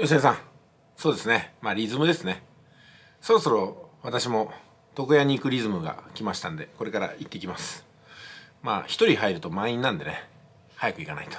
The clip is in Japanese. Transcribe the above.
吉江さんそうですねまあリズムですねそろそろ私も床屋に行くリズムが来ましたんでこれから行ってきますまあ1人入ると満員なんでね早く行かないと。